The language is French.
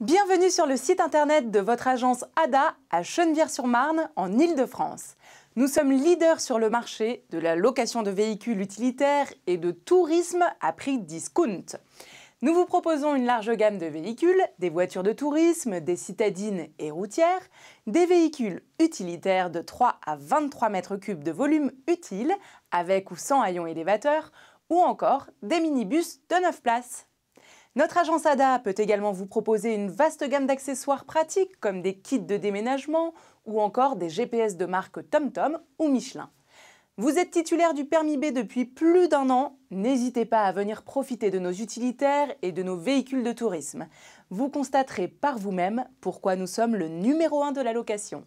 Bienvenue sur le site internet de votre agence ADA à chennevières sur marne en Ile-de-France. Nous sommes leaders sur le marché de la location de véhicules utilitaires et de tourisme à prix discount. Nous vous proposons une large gamme de véhicules, des voitures de tourisme, des citadines et routières, des véhicules utilitaires de 3 à 23 mètres cubes de volume utile, avec ou sans haillons élévateurs, ou encore des minibus de 9 places. Notre agence ADA peut également vous proposer une vaste gamme d'accessoires pratiques comme des kits de déménagement ou encore des GPS de marque TomTom ou Michelin. Vous êtes titulaire du permis B depuis plus d'un an, n'hésitez pas à venir profiter de nos utilitaires et de nos véhicules de tourisme. Vous constaterez par vous-même pourquoi nous sommes le numéro 1 de la location.